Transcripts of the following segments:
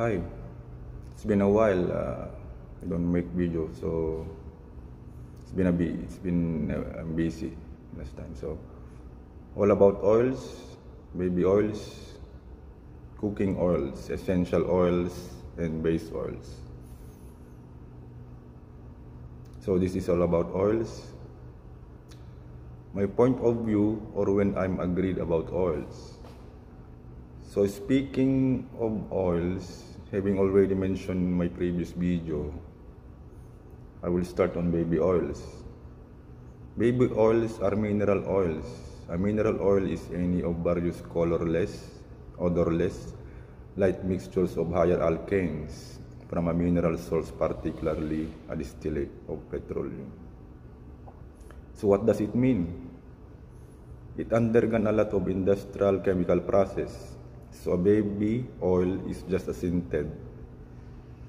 Hi, it's been a while. Uh, I don't make video, so it's been a bit. It's been uh, I'm busy last time. So all about oils, baby oils, cooking oils, essential oils, and base oils. So this is all about oils. My point of view or when I'm agreed about oils. So speaking of oils, having already mentioned in my previous video, I will start on baby oils. Baby oils are mineral oils. A mineral oil is any of various colorless, odorless, light mixtures of higher alkanes from a mineral source, particularly a distillate of petroleum. So what does it mean? It undergone a lot of industrial chemical process So baby oil is just a scented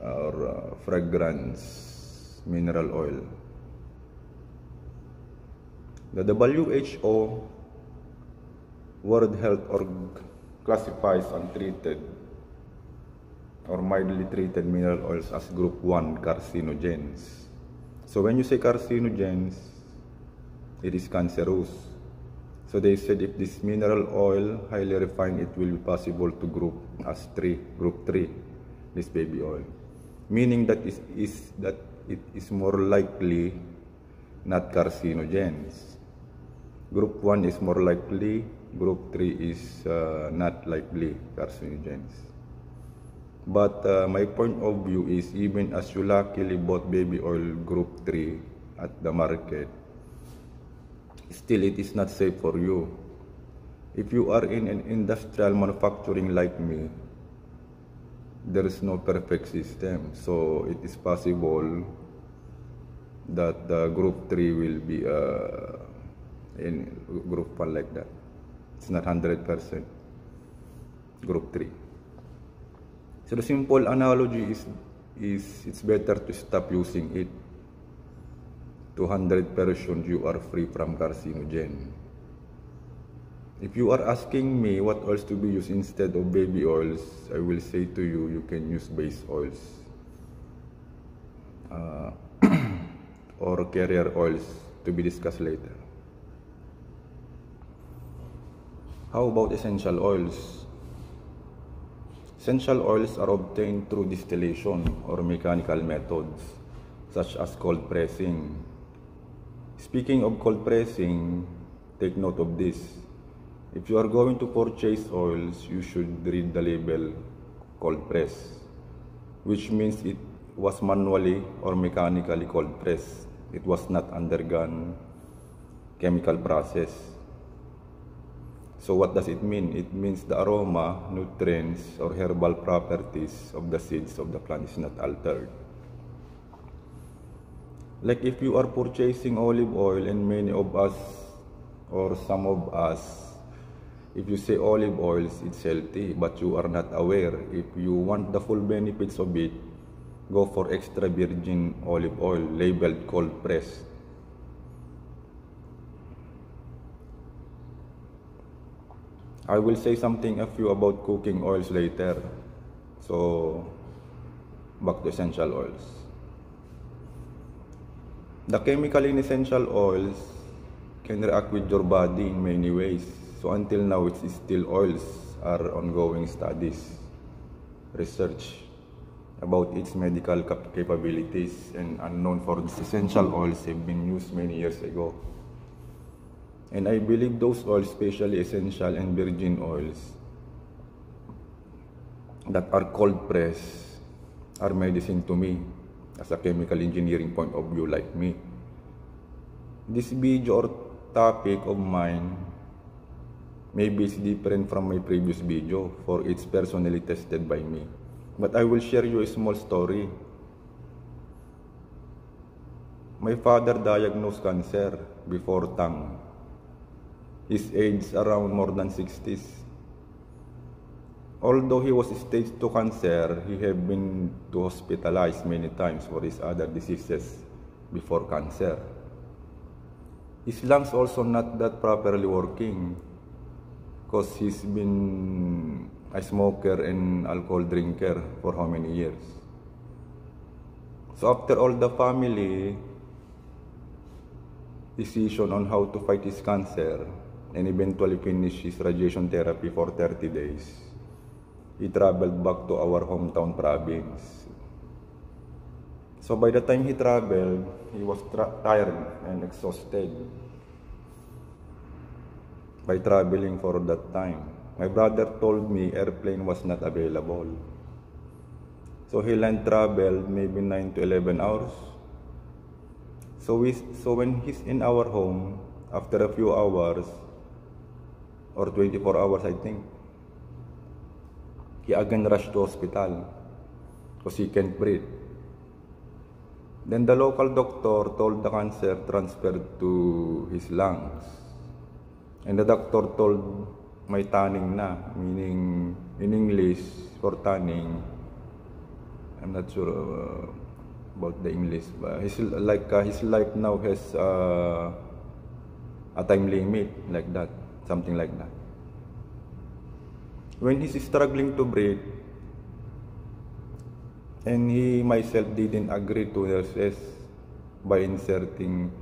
or uh, fragrance mineral oil. The WHO World Health Org classifies untreated or mildly treated mineral oils as group 1 carcinogens. So when you say carcinogens, it is cancerous. So they said if this mineral oil highly refined, it will be possible to group as three, group three, this baby oil. Meaning that is is that it is more likely not carcinogens. Group one is more likely, group three is uh, not likely carcinogens. But uh, my point of view is even as you luckily bought baby oil group 3 at the market, Still, it is not safe for you. If you are in an industrial manufacturing like me, there is no perfect system. So it is possible that the group 3 will be uh, in group 1 like that. It's not 100% group 3. So the simple analogy is, is it's better to stop using it 200 Persian you are free from carcinogen. If you are asking me what oils to be used instead of baby oils, I will say to you, you can use base oils uh, or carrier oils to be discussed later. How about essential oils? Essential oils are obtained through distillation or mechanical methods such as cold pressing, Speaking of cold pressing, take note of this. If you are going to purchase oils, you should read the label cold press, which means it was manually or mechanically cold pressed. It was not undergone chemical process. So what does it mean? It means the aroma, nutrients, or herbal properties of the seeds of the plant is not altered like if you are purchasing olive oil and many of us or some of us if you say olive oils it's healthy but you are not aware if you want the full benefits of it go for extra virgin olive oil labeled cold pressed I will say something a few about cooking oils later so back to essential oils the chemical in essential oils can react with your body in many ways. So until now, it's still oils are ongoing studies, research about its medical cap capabilities and unknown for this essential oils have been used many years ago. And I believe those oils, especially essential and virgin oils that are cold pressed, are medicine to me as a chemical engineering point of view like me. this video or topic of mine maybe it's different from my previous video for it's personally tested by me but I will share you a small story my father diagnosed cancer before tongue his age around more than 60s although he was stage 2 cancer he had been to hospitalized many times for his other diseases before cancer his lungs also not that properly working because he's been a smoker and alcohol drinker for how many years so after all the family decision on how to fight his cancer and eventually finish his radiation therapy for 30 days he traveled back to our hometown province So by the time he traveled, he was tra tired and exhausted by traveling for that time. My brother told me airplane was not available. So he land traveled maybe 9 to 11 hours. So, we, so when he's in our home, after a few hours, or 24 hours I think, he again rushed to hospital because he can't breathe. Then the local doctor told the cancer transferred to his lungs. And the doctor told may tanning na, meaning in English for tanning, I'm not sure uh, about the English, but his, like uh, his life now has uh, a time limit, like that, something like that. When he's struggling to breathe, and he myself didn't agree to herself by inserting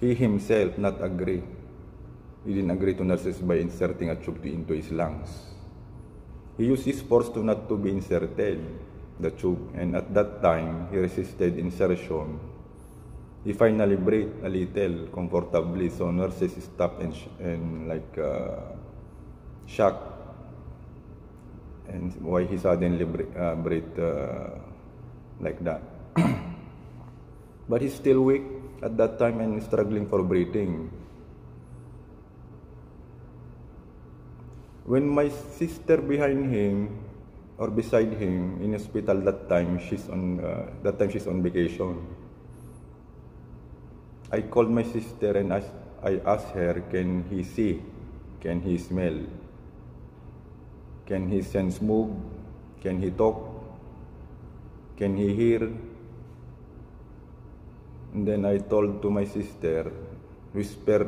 he himself not agree he didn't agree to nurses by inserting a tube into his lungs he used his force to not to be inserted the tube and at that time he resisted insertion he finally breathed a little comfortably so nurses stopped and, and like uh, shocked and why he suddenly uh, breathed uh, like that. but he's still weak at that time and struggling for breathing. When my sister behind him or beside him in hospital that time, she's on uh, that time she's on vacation. I called my sister and asked, I asked her, can he see? Can he smell? Can he sense move? Can he talk? can he hear? And then I told to my sister, whisper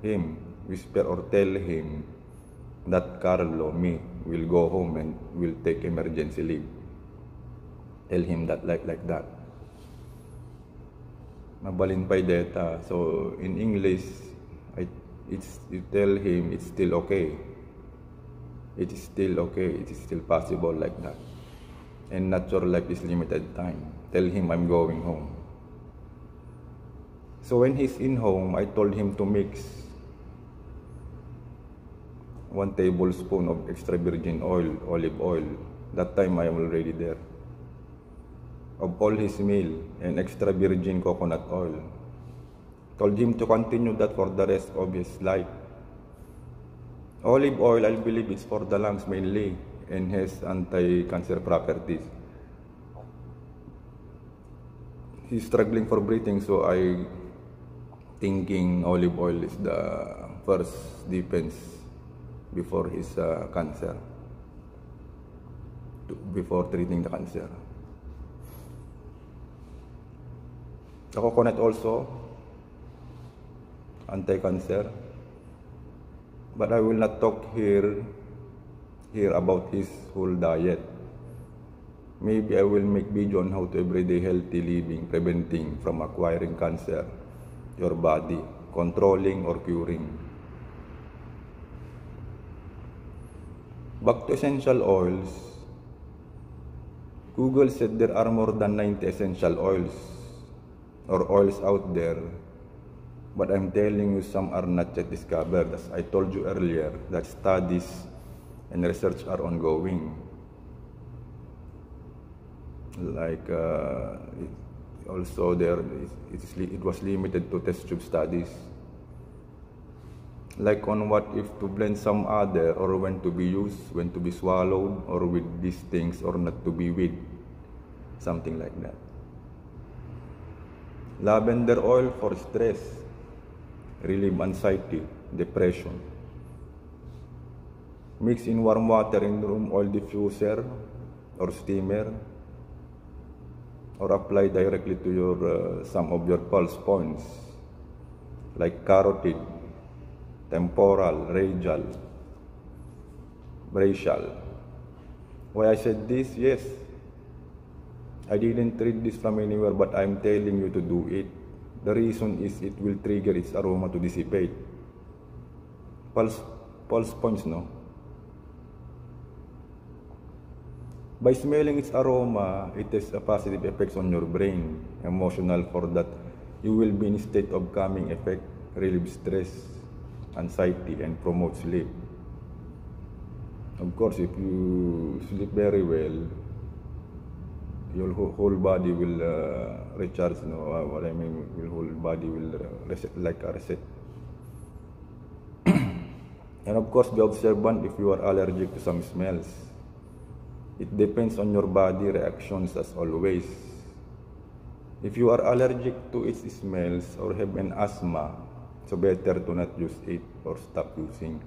him, whisper or tell him that Carlo, me, will go home and will take emergency leave. Tell him that like like that. Nabalinpay data. So in English, I it's you tell him it's still okay. It is still okay. It is still possible like that and not your life is limited time. Tell him I'm going home. So when he's in home, I told him to mix one tablespoon of extra virgin oil, olive oil. That time I am already there. Of all his meal and extra virgin coconut oil. Told him to continue that for the rest of his life. Olive oil, I believe, is for the lungs mainly. enhance anti-cancer properties. He's struggling for breathing, so I thinking olive oil is the first defense before his uh, cancer, before treating the cancer. The coconut also, anti-cancer. But I will not talk here Hear about his whole diet. Maybe I will make video on how to everyday healthy living, preventing from acquiring cancer, your body, controlling or curing. Back to essential oils, Google said there are more than 90 essential oils or oils out there but I'm telling you some are not yet discovered as I told you earlier that studies and research are ongoing. Like uh, it, also there, it, it, it was limited to test tube studies. Like on what if to blend some other or when to be used, when to be swallowed or with these things or not to be with, something like that. Lavender oil for stress, relieve anxiety, depression. Mix in warm water in room oil diffuser or steamer or apply directly to your uh, some of your pulse points like carotid, temporal, radial, brachial. Why I said this? Yes, I didn't read this from anywhere, but I'm telling you to do it. The reason is it will trigger its aroma to dissipate. Pulse, pulse points, no? By smelling its aroma, it has a positive effects on your brain. Emotional for that, you will be in a state of calming effect, relieve stress, anxiety, and promote sleep. Of course, if you sleep very well, your whole body will uh, recharge. You no, know, uh, what I mean, your whole body will uh, reset, like a reset. and of course, be observant if you are allergic to some smells. It depends on your body reactions as always. If you are allergic to its smells or have an asthma, so better to not use it or stop using.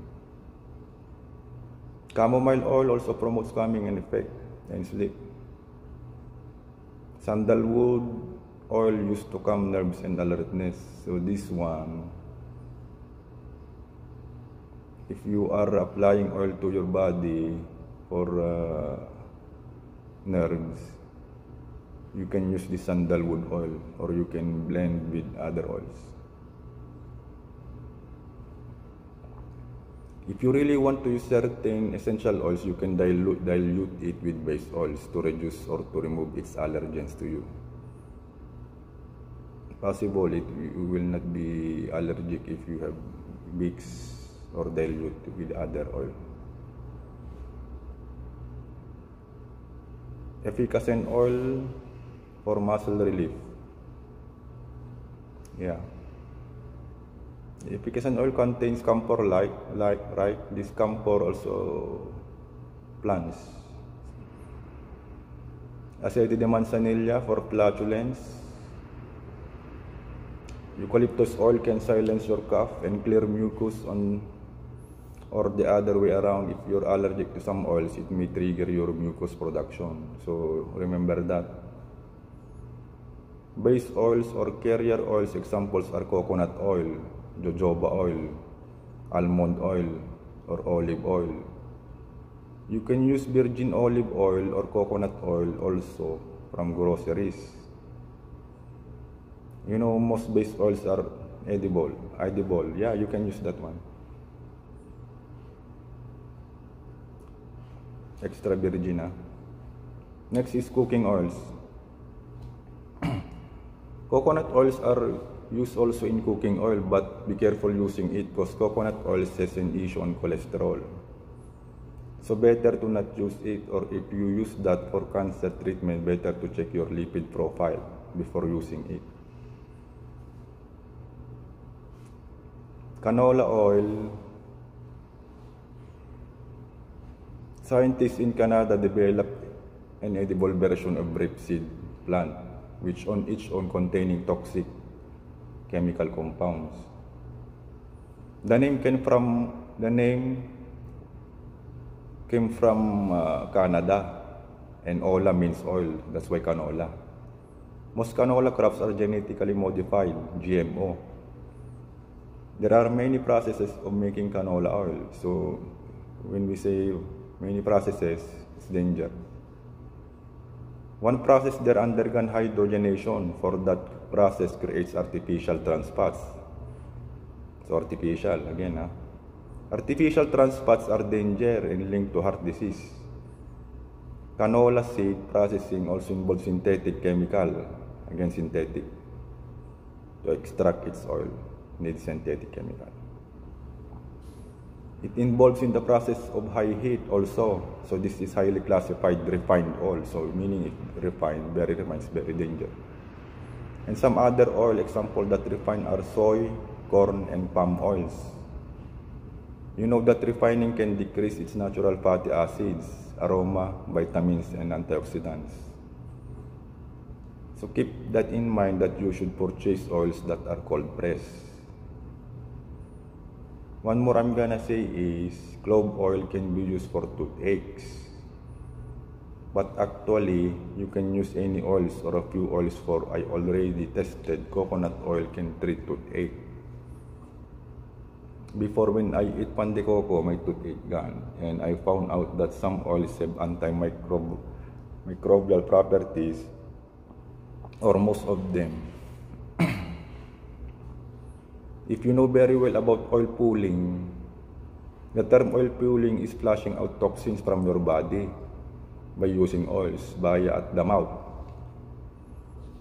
Chamomile oil also promotes calming and effect and sleep. Sandalwood oil used to calm nerves and alertness. So this one, if you are applying oil to your body for uh, nerves you can use the sandalwood oil or you can blend with other oils If you really want to use certain essential oils, you can dilute, dilute it with base oils to reduce or to remove its allergens to you. Possible it you will not be allergic if you have mix or dilute with other oils. efficacy oil for muscle relief. Yeah. The efficacy oil contains camphor like like right this camphor also plants. Aceite de manzanilla for flatulence. Eucalyptus oil can silence your cough and clear mucus on or the other way around if you're allergic to some oils it may trigger your mucus production so remember that base oils or carrier oils examples are coconut oil jojoba oil almond oil or olive oil you can use virgin olive oil or coconut oil also from groceries you know most base oils are edible edible yeah you can use that one extra virgin. Ah. Next is cooking oils. coconut oils are used also in cooking oil but be careful using it because coconut oil has an issue on cholesterol. So better to not use it or if you use that for cancer treatment, better to check your lipid profile before using it. Canola oil Scientists in Canada developed an edible version of rapeseed plant, which on its own containing toxic chemical compounds. The name came from the name came from uh, Canada, and ola means oil. That's why canola. Most canola crops are genetically modified (GMO). There are many processes of making canola oil. So, when we say Many processes is danger. One process that undergone hydrogenation for that process creates artificial trans fats. artificial again. Huh? Ah. Artificial trans fats are danger and linked to heart disease. Canola seed processing also involves synthetic chemical, again synthetic, to extract its oil, needs synthetic chemical. It involves in the process of high heat also. So this is highly classified refined oil. So meaning it refined, very refined very dangerous. And some other oil example that refined are soy, corn, and palm oils. You know that refining can decrease its natural fatty acids, aroma, vitamins, and antioxidants. So keep that in mind that you should purchase oils that are cold pressed. One more I'm gonna say is clove oil can be used for toothaches. But actually, you can use any oils or a few oils for I already tested coconut oil can treat toothache. Before when I eat pan de coco, my toothache gone. And I found out that some oils have antimicrobial properties or most of them If you know very well about oil pooling, the term oil pooling is flushing out toxins from your body by using oils by at the mouth.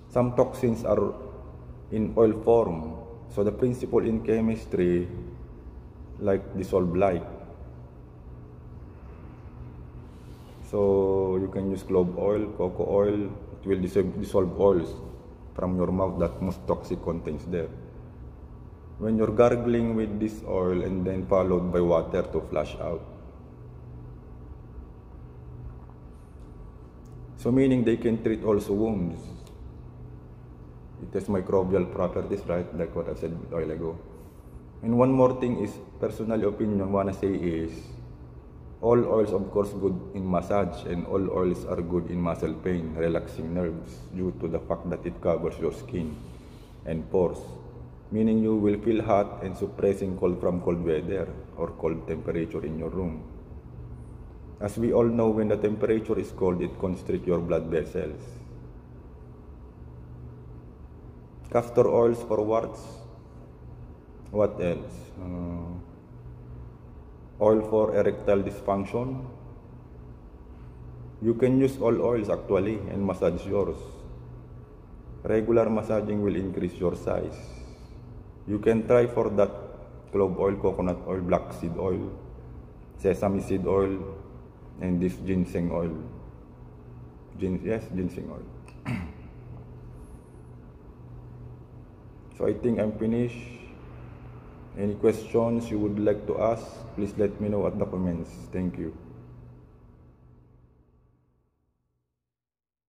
Some toxins are in oil form. So the principle in chemistry like dissolve light. So you can use clove oil, cocoa oil, it will dissolve, dissolve oils from your mouth that most toxic contains there. when you're gargling with this oil and then followed by water to flush out. So meaning they can treat also wounds. It has microbial properties, right? Like what I said a while ago. And one more thing is, personal opinion wanna say is, all oils of course good in massage and all oils are good in muscle pain, relaxing nerves due to the fact that it covers your skin and pores. meaning you will feel hot and suppressing cold from cold weather or cold temperature in your room. As we all know, when the temperature is cold, it constricts your blood vessels. Castor oils for warts. What else? Uh, oil for erectile dysfunction. You can use all oils actually and massage yours. Regular massaging will increase your size. You can try for that clove oil, coconut oil, black seed oil, sesame seed oil, and this ginseng oil. Gin yes, ginseng oil. so I think I'm finished. Any questions you would like to ask, please let me know at the comments. Thank you.